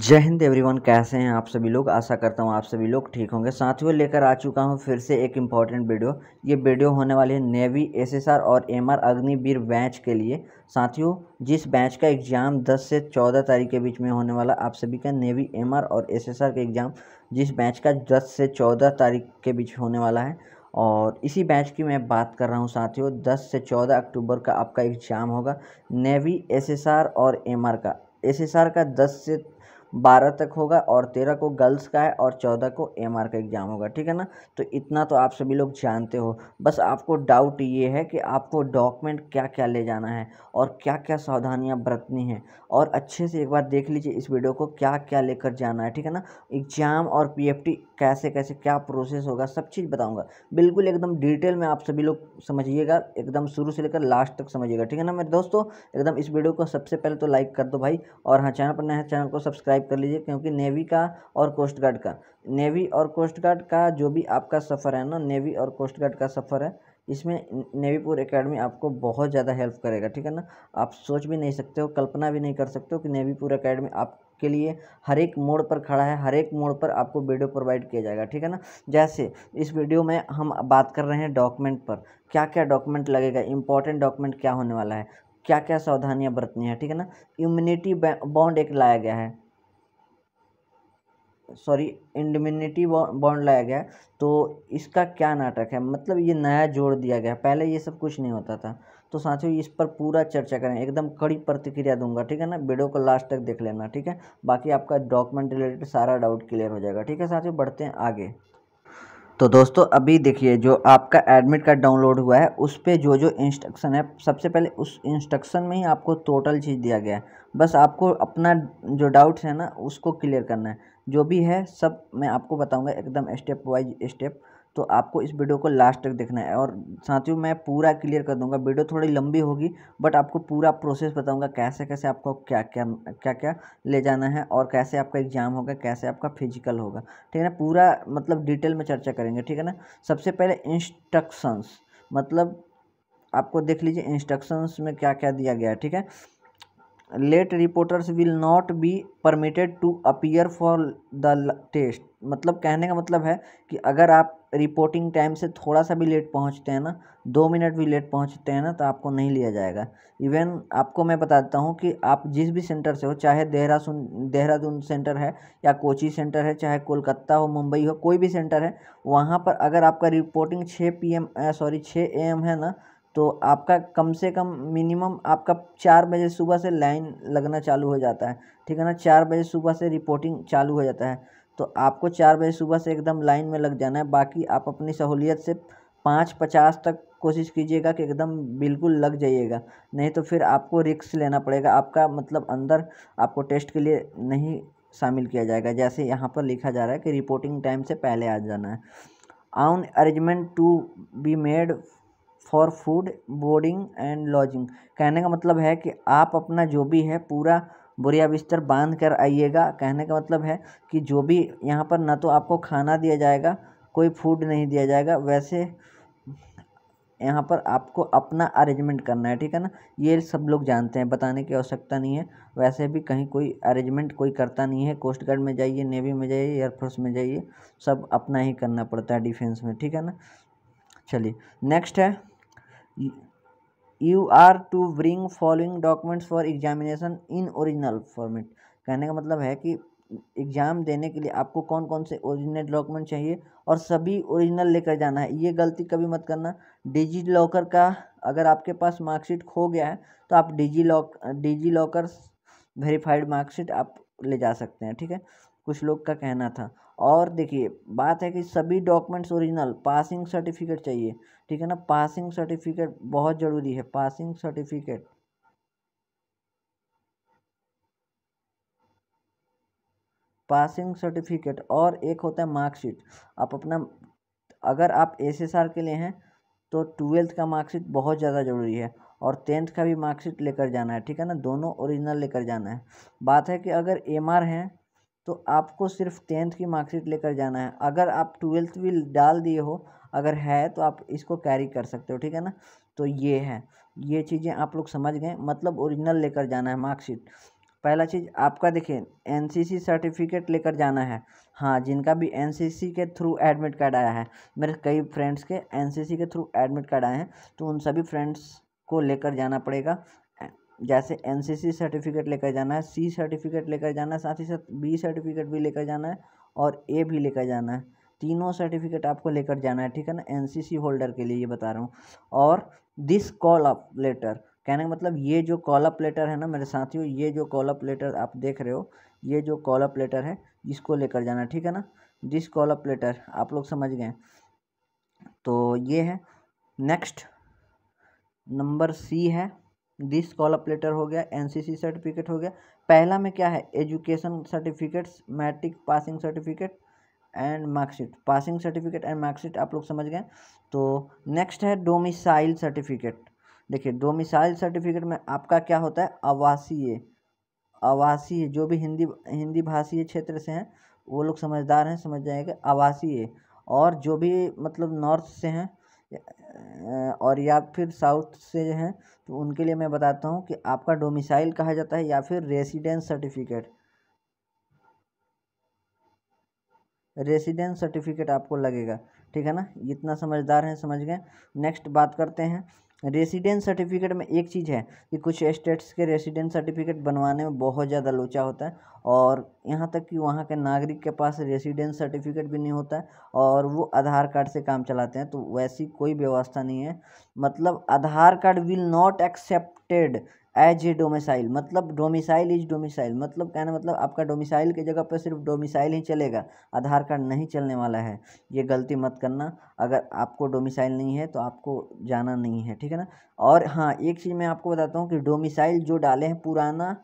जय हिंद एवरीवन कैसे हैं आप सभी लोग आशा करता हूं आप सभी लोग ठीक होंगे साथियों लेकर आ चुका हूं फिर से एक इम्पॉर्टेंट वीडियो ये वीडियो होने वाली है नेवी एसएसआर और एमआर अग्निवीर बैच के लिए साथियों जिस बैच का एग्ज़ाम 10 से 14 तारीख के बीच में होने वाला आप सभी का नेवी एम और एस का एग्ज़ाम जिस बैच का दस से चौदह तारीख के बीच होने वाला है और इसी बैच की मैं बात कर रहा हूं साथियों 10 से 14 अक्टूबर का आपका एग्ज़ाम होगा नेवी एसएसआर और एमआर का एसएसआर का 10 से बारह तक होगा और तेरह को गर्ल्स का है और चौदह को एम का एग्ज़ाम होगा ठीक है ना तो इतना तो आप सभी लोग जानते हो बस आपको डाउट ये है कि आपको डॉक्यूमेंट क्या क्या ले जाना है और क्या क्या सावधानियाँ बरतनी हैं और अच्छे से एक बार देख लीजिए इस वीडियो को क्या क्या लेकर जाना है ठीक है ना एग्ज़ाम और पी कैसे कैसे क्या प्रोसेस होगा सब चीज़ बताऊँगा बिल्कुल एकदम डिटेल में आप सभी लोग समझिएगा एकदम शुरू से लेकर लास्ट तक समझिएगा ठीक है ना मेरे दोस्तों एकदम इस वीडियो को सबसे पहले तो लाइक कर दो भाई और हाँ चैनल पर नया चैनल को सब्सक्राइब टाइप कर लीजिए क्योंकि नेवी का और कोस्ट गार्ड का नेवी और कोस्ट गार्ड का जो भी आपका सफ़र है ना नेवी और कोस्ट गार्ड का सफ़र है इसमें नेवीपुर एकेडमी आपको बहुत ज़्यादा हेल्प करेगा ठीक है ना आप सोच भी नहीं सकते हो कल्पना भी नहीं कर सकते हो कि नेवीपुर एकेडमी आपके लिए हर एक मोड़ पर खड़ा है हर एक मोड़ पर आपको वीडियो प्रोवाइड किया जाएगा ठीक है ना जैसे इस वीडियो में हम बात कर रहे हैं डॉक्यूमेंट पर क्या क्या डॉक्यूमेंट लगेगा इंपॉर्टेंट डॉक्यूमेंट क्या होने वाला है क्या क्या सावधानियाँ बरतनी है ठीक है ना इम्यूनिटी बॉन्ड एक लाया गया है सॉरी इंडमिनिटी बॉन्ड लाया गया तो इसका क्या नाटक है मतलब ये नया जोड़ दिया गया पहले ये सब कुछ नहीं होता था तो साथियों इस पर पूरा चर्चा करें एकदम कड़ी प्रतिक्रिया दूंगा ठीक है ना वीडियो को लास्ट तक देख लेना ठीक है बाकी आपका डॉक्यूमेंट रिलेटेड सारा डाउट क्लियर हो जाएगा ठीक है साथियों बढ़ते हैं आगे तो दोस्तों अभी देखिए जो आपका एडमिट कार्ड डाउनलोड हुआ है उस पर जो जो इंस्ट्रक्शन है सबसे पहले उस इंस्ट्रक्शन में ही आपको टोटल चीज़ दिया गया है बस आपको अपना जो डाउट्स है ना उसको क्लियर करना है जो भी है सब मैं आपको बताऊँगा एकदम स्टेप वाइज स्टेप तो आपको इस वीडियो को लास्ट तक देखना है और साथियों मैं पूरा क्लियर कर दूंगा वीडियो थोड़ी लंबी होगी बट आपको पूरा प्रोसेस बताऊंगा कैसे कैसे आपको क्या क्या क्या क्या ले जाना है और कैसे आपका एग्ज़ाम होगा कैसे आपका फिजिकल होगा ठीक है ना पूरा मतलब डिटेल में चर्चा करेंगे ठीक है ना सबसे पहले इंस्ट्रक्शंस मतलब आपको देख लीजिए इंस्ट्रक्शंस में क्या क्या दिया गया है ठीक है late reporters will not be permitted to appear for the test मतलब कहने का मतलब है कि अगर आप रिपोर्टिंग टाइम से थोड़ा सा भी लेट पहुंचते हैं ना दो मिनट भी लेट पहुंचते हैं ना तो आपको नहीं लिया जाएगा इवन आपको मैं बता देता हूँ कि आप जिस भी सेंटर से हो चाहे देहरादून देहरादून सेंटर है या कोची सेंटर है चाहे कोलकाता हो मुंबई हो कोई भी सेंटर है वहाँ पर अगर आपका रिपोर्टिंग छः पी एम सॉरी छः ए एम है ना तो आपका कम से कम मिनिमम आपका चार बजे सुबह से लाइन लगना चालू हो जाता है ठीक है ना चार बजे सुबह से रिपोर्टिंग चालू हो जाता है तो आपको चार बजे सुबह से एकदम लाइन में लग जाना है बाकी आप अपनी सहूलियत से पाँच पचास तक कोशिश कीजिएगा कि एकदम बिल्कुल लग जाइएगा नहीं तो फिर आपको रिक्स लेना पड़ेगा आपका मतलब अंदर आपको टेस्ट के लिए नहीं शामिल किया जाएगा जैसे यहाँ पर लिखा जा रहा है कि रिपोर्टिंग टाइम से पहले आ जाना है own arrangement to be made for food boarding and lodging कहने का मतलब है कि आप अपना जो भी है पूरा बुरिया बिस्तर बांध कर आइएगा कहने का मतलब है कि जो भी यहाँ पर ना तो आपको खाना दिया जाएगा कोई फूड नहीं दिया जाएगा वैसे यहाँ पर आपको अपना अरेंजमेंट करना है ठीक है ना ये सब लोग जानते हैं बताने की आवश्यकता नहीं है वैसे भी कहीं कोई अरेंजमेंट कोई करता नहीं है कोस्ट गार्ड में जाइए नेवी में जाइए एयरफोर्स में जाइए सब अपना ही करना पड़ता है डिफेंस में ठीक है ना चलिए नेक्स्ट है you are to bring following documents for examination in original format कहने का मतलब है कि एग्ज़ाम देने के लिए आपको कौन कौन से ओरिजिनल डॉक्यूमेंट चाहिए और सभी ओरिजिनल लेकर जाना है ये गलती कभी मत करना डिजी लॉकर का अगर आपके पास मार्कशीट खो गया है तो आप digi lock DigiLocker verified marksheet आप ले जा सकते हैं ठीक है कुछ लोग का कहना था और देखिए बात है कि सभी डॉक्यूमेंट्स ओरिजिनल पासिंग सर्टिफिकेट चाहिए ठीक है ना पासिंग सर्टिफिकेट बहुत ज़रूरी है पासिंग सर्टिफिकेट पासिंग सर्टिफिकेट और एक होता है मार्कशीट आप अपना अगर आप एस के लिए हैं तो ट्वेल्थ का मार्कशीट बहुत ज़्यादा ज़रूरी है और टेंथ का भी मार्कशीट लेकर जाना है ठीक है ना दोनों ओरिजिनल लेकर जाना है बात है कि अगर एम आर हैं तो आपको सिर्फ टेंथ की मार्कशीट लेकर जाना है अगर आप ट्वेल्थ भी डाल दिए हो अगर है तो आप इसको कैरी कर सकते हो ठीक है ना तो ये है ये चीज़ें आप लोग समझ गए मतलब ओरिजिनल लेकर जाना है मार्कशीट पहला चीज़ आपका देखिए एनसीसी सर्टिफिकेट लेकर जाना है हाँ जिनका भी एनसीसी के थ्रू एडमिट कार्ड आया है मेरे कई फ्रेंड्स के एनसीसी के थ्रू एडमिट कार्ड आए हैं तो उन सभी फ्रेंड्स को लेकर जाना पड़ेगा जैसे एनसीसी सर्टिफिकेट लेकर जाना है सी सर्टिफिकेट लेकर जाना है साथ ही साथ बी सर्टिफिकेट भी लेकर जाना है और ए भी लेकर जाना है तीनों सर्टिफिकेट आपको लेकर जाना है ठीक है ना एनसीसी होल्डर के लिए ये बता रहा हूँ और दिस कॉल अप लेटर कहने का मतलब ये जो कॉल अप लेटर है ना मेरे साथियों ये जो कॉल अप लेटर आप देख रहे हो ये जो कॉल अप लेटर है इसको लेकर जाना ठीक है ना दिस कॉल अप लेटर आप लोग समझ गए तो ये है नेक्स्ट नंबर सी है दिस अप लेटर हो गया एनसीसी सर्टिफिकेट हो गया पहला में क्या है education certificates matric passing certificate and marksheet passing certificate and marksheet आप लोग समझ गए तो नेक्स्ट है डोमिसाइल सर्टिफिकेट देखिए डोमिसाइल सर्टिफिकेट में आपका क्या होता है आवासीय आवासीय जो भी हिंदी हिंदी भाषीय क्षेत्र से हैं वो लोग समझदार हैं समझ जाएंगे आवासीय और जो भी मतलब नॉर्थ से हैं और या फिर साउथ से हैं तो उनके लिए मैं बताता हूँ कि आपका डोमिसाइल कहा जाता है या फिर रेसिडेंस सर्टिफिकेट रेसिडेंस सर्टिफिकेट आपको लगेगा ठीक है ना इतना समझदार हैं समझ गए नेक्स्ट बात करते हैं रेसिडेंस सर्टिफिकेट में एक चीज़ है कि कुछ स्टेट्स के रेसिडेंस सर्टिफिकेट बनवाने में बहुत ज़्यादा लोचा होता है और यहाँ तक कि वहाँ के नागरिक के पास रेसिडेंस सर्टिफिकेट भी नहीं होता है और वो आधार कार्ड से काम चलाते हैं तो वैसी कोई व्यवस्था नहीं है मतलब Aadhaar card will not accepted as a domicile मतलब डोमिसाइल इज डोमिसाइल मतलब कहना मतलब आपका डोमिसाइल की जगह पर सिर्फ डोमिसाइल ही चलेगा आधार कार्ड नहीं चलने वाला है ये गलती मत करना अगर आपको डोमिसाइल नहीं है तो आपको जाना नहीं है ठीक है ना और हाँ एक चीज़ मैं आपको बताता हूँ कि डोमिसाइल जो डाले हैं पुराना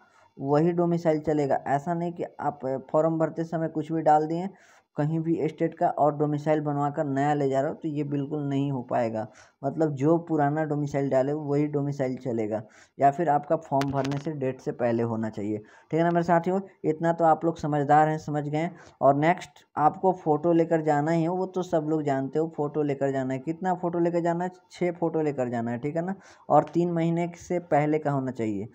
वही डोमिसाइल चलेगा ऐसा नहीं कि आप फॉर्म भरते समय कुछ भी डाल दिए कहीं भी स्टेट का और डोमिसाइल बनवा कर नया ले जा रहे हो तो ये बिल्कुल नहीं हो पाएगा मतलब जो पुराना डोमिसाइल डाले वही डोमिसाइल चलेगा या फिर आपका फॉर्म भरने से डेट से पहले होना चाहिए ठीक है ना मेरे साथियों इतना तो आप लोग समझदार हैं समझ गए और नेक्स्ट आपको फ़ोटो लेकर जाना ही है वो तो सब लोग जानते हो फ़ोटो लेकर जाना है कितना फ़ोटो लेकर जाना है छः फ़ोटो लेकर जाना है ठीक है ना और तीन महीने से पहले का होना चाहिए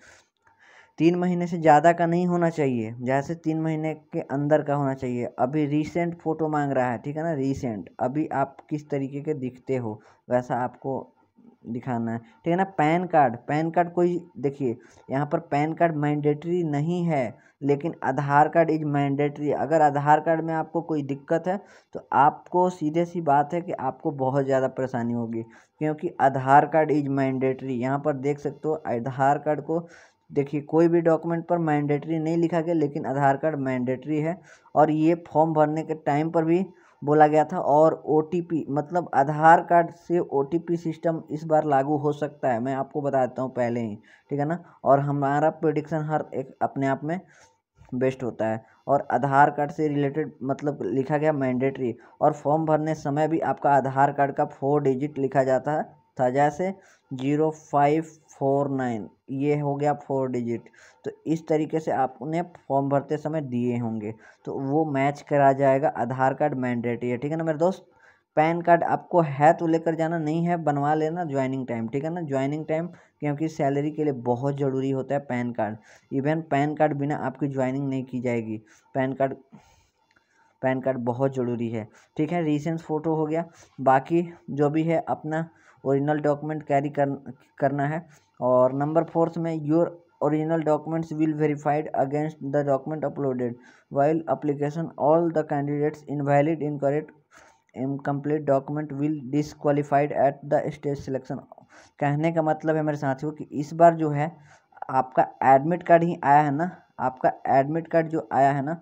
तीन महीने से ज़्यादा का नहीं होना चाहिए जैसे तीन महीने के अंदर का होना चाहिए अभी रिसेंट फ़ोटो मांग रहा है ठीक है ना रिसेंट अभी आप किस तरीके के दिखते हो वैसा आपको दिखाना है ठीक है ना पैन कार्ड पैन कार्ड कोई देखिए यहाँ पर पैन कार्ड मैंडेटरी नहीं है लेकिन आधार कार्ड इज मैंडेटरी अगर आधार कार्ड में आपको कोई दिक्कत है तो आपको सीधे सी बात है कि आपको बहुत ज़्यादा परेशानी होगी क्योंकि आधार कार्ड इज मैंडेटरी यहाँ पर देख सकते हो आधार कार्ड को देखिए कोई भी डॉक्यूमेंट पर मैंडेटरी नहीं लिखा गया लेकिन आधार कार्ड मैंडेटरी है और ये फॉर्म भरने के टाइम पर भी बोला गया था और ओ मतलब आधार कार्ड से ओ सिस्टम इस बार लागू हो सकता है मैं आपको बता देता हूँ पहले ही ठीक है ना और हमारा प्रोडिक्शन हर एक अपने आप में बेस्ट होता है और आधार कार्ड से रिलेटेड मतलब लिखा गया मैंडेटरी और फॉर्म भरने समय भी आपका आधार कार्ड का फोर डिजिट लिखा जाता था जैसे जीरो फाइव फोर नाइन ये हो गया फोर डिजिट तो इस तरीके से आपने फॉर्म भरते समय दिए होंगे तो वो मैच करा जाएगा आधार कार्ड मैंडेटरी है ठीक है ना मेरे दोस्त पैन कार्ड आपको है तो लेकर जाना नहीं है बनवा लेना ज्वाइनिंग टाइम ठीक है ना ज्वाइनिंग टाइम क्योंकि सैलरी के लिए बहुत ज़रूरी होता है PAN card even PAN card बिना आपकी ज्वाइनिंग नहीं की जाएगी पैन कार्ड पैन कार्ड बहुत ज़रूरी है ठीक है रिसेंट फ़ोटो हो गया बाकी जो भी है अपना ओरिजिनल डॉक्यूमेंट कैरी कर, करना है और नंबर फोर्थ में your original documents will verified against the document uploaded while application all the candidates invalid incorrect incomplete document will disqualified at the stage selection कहने का मतलब है मेरे साथियों कि इस बार जो है आपका एडमिट कार्ड ही आया है ना आपका एडमिट कार्ड जो आया है ना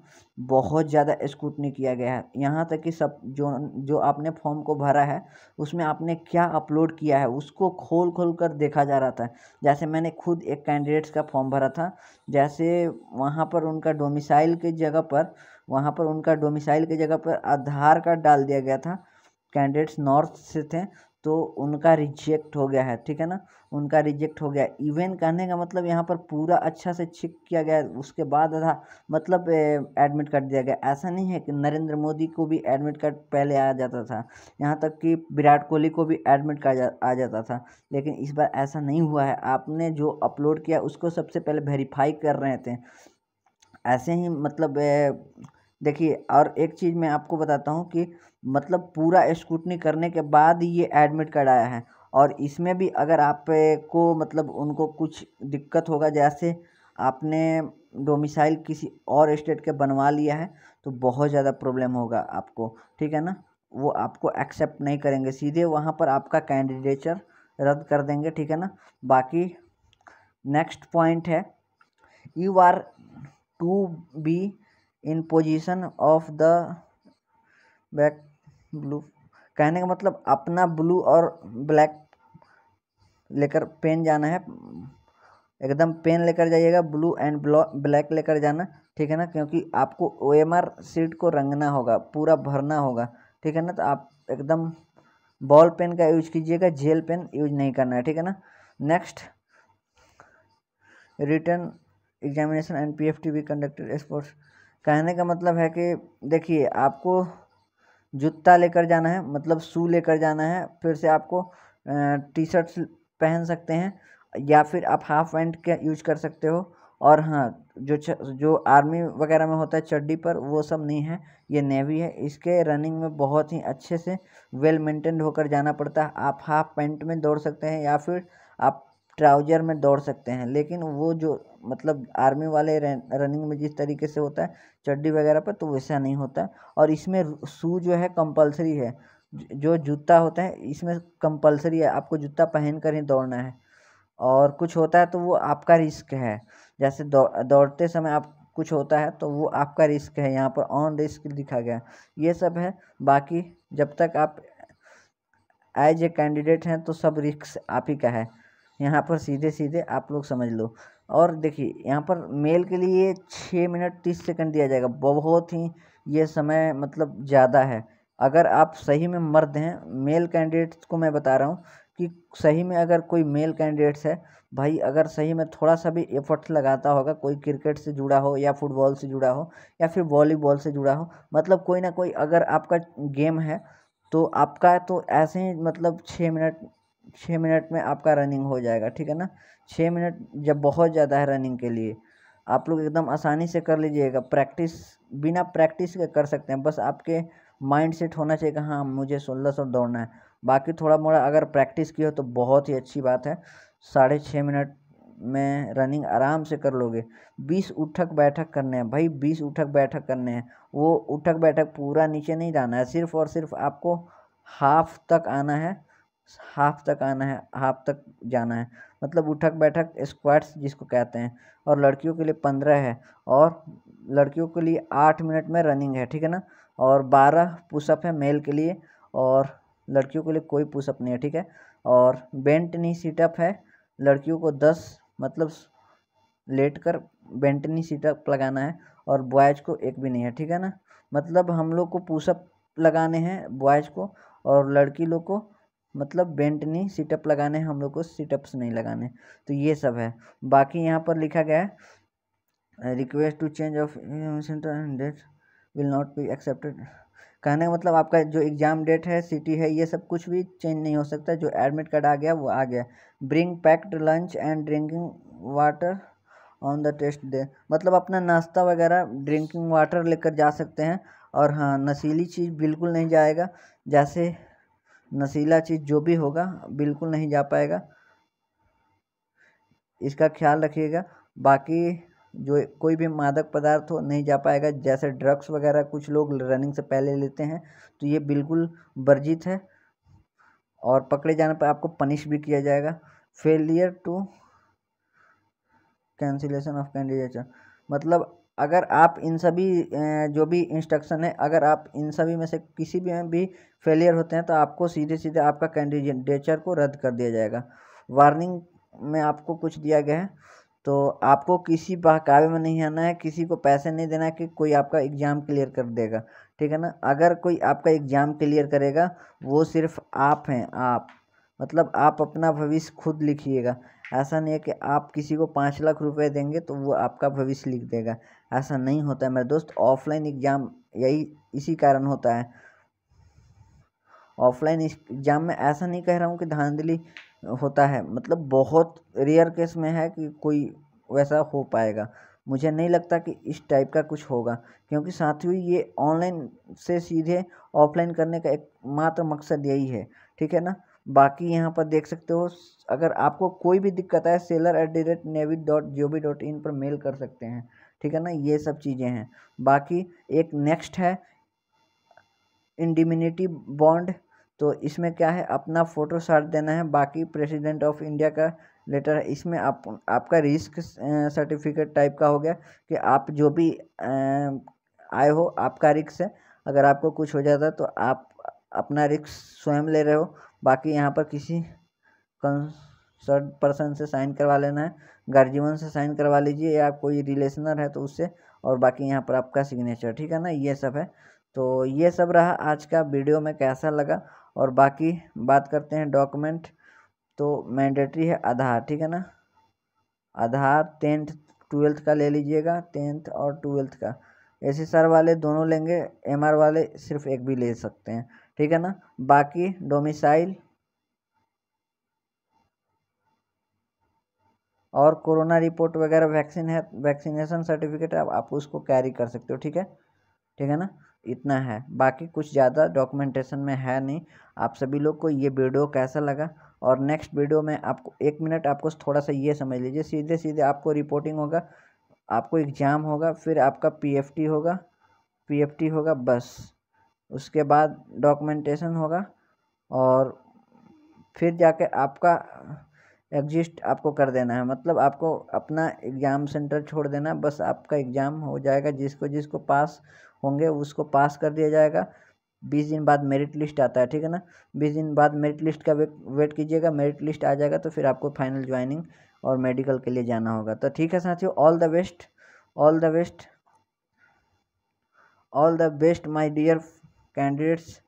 बहुत ज़्यादा स्क्रूटनी किया गया है यहाँ तक कि सब जो जो आपने फॉर्म को भरा है उसमें आपने क्या अपलोड किया है उसको खोल खोल कर देखा जा रहा था जैसे मैंने खुद एक कैंडिडेट्स का फॉर्म भरा था जैसे वहाँ पर उनका डोमिसाइल के जगह पर वहाँ पर उनका डोमिसाइल के जगह पर आधार कार्ड डाल दिया गया था कैंडिडेट्स नॉर्थ से थे तो उनका रिजेक्ट हो गया है ठीक है ना उनका रिजेक्ट हो गया इवेंट कहने का मतलब यहाँ पर पूरा अच्छा से चेक किया गया उसके बाद आधा मतलब एडमिट कर दिया गया ऐसा नहीं है कि नरेंद्र मोदी को भी एडमिट कर पहले आ जाता था यहाँ तक कि विराट कोहली को भी एडमिट कर जा, आ जाता था लेकिन इस बार ऐसा नहीं हुआ है आपने जो अपलोड किया उसको सबसे पहले वेरीफाई कर रहे थे ऐसे ही मतलब ए, देखिए और एक चीज़ मैं आपको बताता हूँ कि मतलब पूरा स्क्रूटनी करने के बाद ये एडमिट कार्ड आया है और इसमें भी अगर आप को मतलब उनको कुछ दिक्कत होगा जैसे आपने डोमिसाइल किसी और स्टेट के बनवा लिया है तो बहुत ज़्यादा प्रॉब्लम होगा आपको ठीक है ना वो आपको एक्सेप्ट नहीं करेंगे सीधे वहाँ पर आपका कैंडिडेचर रद्द कर देंगे ठीक है ना बाकी नेक्स्ट पॉइंट है you are to be in position of the back blue कहने का मतलब अपना ब्लू और ब्लैक लेकर पेन जाना है एकदम पेन लेकर जाइएगा ब्लू एंड ब्लैक लेकर जाना ठीक है ना क्योंकि आपको ओ एम आर सीट को रंगना होगा पूरा भरना होगा ठीक है ना तो आप एकदम बॉल पेन का यूज कीजिएगा जेल पेन यूज नहीं करना है ठीक है ना next written examination and P F T be conducted sports कहने का मतलब है कि देखिए आपको जूता लेकर जाना है मतलब शू लेकर जाना है फिर से आपको टी शर्ट पहन सकते हैं या फिर आप हाफ पैंट का यूज कर सकते हो और हाँ जो जो आर्मी वगैरह में होता है चड्डी पर वो सब नहीं है ये नेवी है इसके रनिंग में बहुत ही अच्छे से वेल मेंटेन्ड होकर जाना पड़ता है आप हाफ पैंट में दौड़ सकते हैं या फिर आप ट्राउज़र में दौड़ सकते हैं लेकिन वो जो मतलब आर्मी वाले रनिंग में जिस तरीके से होता है चड्डी वगैरह पर तो वैसा नहीं होता और इसमें शू जो है कंपलसरी है जो जूता होता है इसमें कंपलसरी है आपको जूता पहन कर ही दौड़ना है और कुछ होता है तो वो आपका रिस्क है जैसे दौड़ दौड़ते समय आप कुछ होता है तो वो आपका रिस्क है यहाँ पर ऑन रिस्क लिखा गया ये सब है बाकी जब तक आप एज ए कैंडिडेट हैं तो सब रिस्क आप ही का है यहाँ पर सीधे सीधे आप लोग समझ लो और देखिए यहाँ पर मेल के लिए छः मिनट तीस सेकंड दिया जाएगा बहुत ही ये समय मतलब ज़्यादा है अगर आप सही में मर्द हैं मेल कैंडिडेट्स को मैं बता रहा हूँ कि सही में अगर कोई मेल कैंडिडेट्स है भाई अगर सही में थोड़ा सा भी एफर्ट्स लगाता होगा कोई क्रिकेट से जुड़ा हो या फुटबॉल से जुड़ा हो या फिर वॉलीबॉल से जुड़ा हो मतलब कोई ना कोई अगर आपका गेम है तो आपका तो ऐसे ही मतलब छः मिनट छः मिनट में आपका रनिंग हो जाएगा ठीक है ना छः मिनट जब बहुत ज़्यादा है रनिंग के लिए आप लोग एकदम आसानी से कर लीजिएगा प्रैक्टिस बिना प्रैक्टिस के कर सकते हैं बस आपके माइंड सेट होना चाहिए कि हाँ मुझे सोलह सौ दौड़ना है बाकी थोड़ा मोड़ा अगर प्रैक्टिस की हो तो बहुत ही अच्छी बात है साढ़े छः मिनट में रनिंग आराम से कर लोगे बीस उठक बैठक करने हैं भाई बीस उठक बैठक करने हैं वो उठक बैठक पूरा नीचे नहीं जाना है सिर्फ और सिर्फ आपको हाफ तक आना है हाफ तक आना है हाफ तक जाना है मतलब उठक बैठक स्क्वाट्स जिसको कहते हैं और लड़कियों के लिए पंद्रह है और लड़कियों के लिए आठ मिनट में रनिंग है ठीक है ना और बारह पुशअप है मेल के लिए और लड़कियों के लिए कोई पुशअप नहीं है ठीक है और बेंटनी सीटअप है लड़कियों को दस मतलब लेट कर बेंटनी सीटअप लगाना है और बॉयज को एक भी नहीं है ठीक है ना मतलब हम लोग को पुशअप लगाने हैं बॉयज को और लड़की लोग को मतलब बेंट नहीं सिटअप लगाने हम लोग को सिटअप्स नहीं लगाने तो ये सब है बाकी यहाँ पर लिखा गया है request to change of centre date will not be accepted कहने का मतलब आपका जो एग्ज़ाम डेट है सिटी है ये सब कुछ भी चेंज नहीं हो सकता जो एडमिट कार्ड आ गया वो आ गया bring packed lunch and drinking water on the test day मतलब अपना नाश्ता वगैरह ड्रिंकिंग वाटर लेकर जा सकते हैं और हाँ नशीली चीज़ बिल्कुल नहीं जाएगा जैसे नशीला चीज़ जो भी होगा बिल्कुल नहीं जा पाएगा इसका ख्याल रखिएगा बाकी जो कोई भी मादक पदार्थ हो नहीं जा पाएगा जैसे ड्रग्स वगैरह कुछ लोग रनिंग से पहले लेते हैं तो ये बिल्कुल वर्जित है और पकड़े जाने पर आपको पनिश भी किया जाएगा failure to cancellation of candidature मतलब अगर आप इन सभी जो भी इंस्ट्रक्शन है अगर आप इन सभी में से किसी भी में भी फेलियर होते हैं तो आपको सीधे सीधे आपका कैंडिडेचर को रद्द कर दिया जाएगा वार्निंग में आपको कुछ दिया गया है तो आपको किसी बहकावे में नहीं आना है किसी को पैसे नहीं देना है कि कोई आपका एग्ज़ाम क्लियर कर देगा ठीक है ना अगर कोई आपका एग्ज़ाम क्लियर करेगा वो सिर्फ आप हैं आप मतलब आप अपना भविष्य खुद लिखिएगा ऐसा नहीं है कि आप किसी को पाँच लाख रुपए देंगे तो वो आपका भविष्य लिख देगा ऐसा नहीं होता है मेरे दोस्त ऑफलाइन एग्ज़ाम यही इसी कारण होता है ऑफलाइन एग्ज़ाम में ऐसा नहीं कह रहा हूँ कि धांधली होता है मतलब बहुत रेयर केस में है कि कोई वैसा हो पाएगा मुझे नहीं लगता कि इस टाइप का कुछ होगा क्योंकि साथियों ये ऑनलाइन से सीधे ऑफलाइन करने का एक मात्र मकसद यही है ठीक है ना बाकी यहाँ पर देख सकते हो अगर आपको कोई भी दिक्कत आए sailor at the rate navy dot G O V dot in पर मेल कर सकते हैं ठीक है ना ये सब चीज़ें हैं बाकी एक नेक्स्ट है इंडिमिनिटी बॉन्ड तो इसमें क्या है अपना फ़ोटो साट देना है बाकी प्रेसिडेंट ऑफ इंडिया का लेटर है इसमें आप आपका रिस्क सर्टिफिकेट टाइप का हो गया कि आप जो भी आए हो आपका रिक्स है अगर आपको कुछ हो जाता है तो आप अपना रिक्स स्वयं ले रहे हो बाकी यहाँ पर किसी कंस थर्ड पर्सन से साइन करवा लेना है गार्जियन से साइन करवा लीजिए या कोई रिलेशनर है तो उससे और बाकी यहाँ पर आपका सिग्नेचर ठीक है ना ये सब है तो ये सब रहा आज का वीडियो में कैसा लगा और बाकी बात करते हैं डॉक्यूमेंट तो मैंडेटरी है आधार ठीक है ना आधार टेंथ ट्वेल्थ का ले लीजिएगा टेंथ और ट्वेल्थ का एस एस आर वाले दोनों लेंगे एम आर वाले सिर्फ एक भी ले सकते हैं ठीक है ना बाकी डोमिसाइल और कोरोना रिपोर्ट वगैरह वैक्सीन है वैक्सीनेशन सर्टिफिकेट आप, आप उसको कैरी कर सकते हो ठीक है ठीक है ना इतना है बाकी कुछ ज़्यादा डॉक्यूमेंटेशन में है नहीं आप सभी लोग को ये वीडियो कैसा लगा और नेक्स्ट वीडियो में आपको एक मिनट आपको थोड़ा सा ये समझ लीजिए सीधे सीधे आपको रिपोर्टिंग होगा आपको एग्ज़ाम होगा फिर आपका पीएफटी होगा पीएफटी होगा बस उसके बाद डॉक्यूमेंटेशन होगा और फिर जाके आपका एग्जिस्ट आपको कर देना है मतलब आपको अपना एग्ज़ाम सेंटर छोड़ देना बस आपका एग्ज़ाम हो जाएगा जिसको जिसको पास होंगे उसको पास कर दिया जाएगा बीस दिन बाद मेरिट लिस्ट आता है ठीक है ना बीस दिन बाद मेरिट लिस्ट का वेट वेट कीजिएगा मेरिट लिस्ट आ जाएगा तो फिर आपको फाइनल ज्वाइनिंग और मेडिकल के लिए जाना होगा तो ठीक है साथियों all the best all the best all the best my dear candidates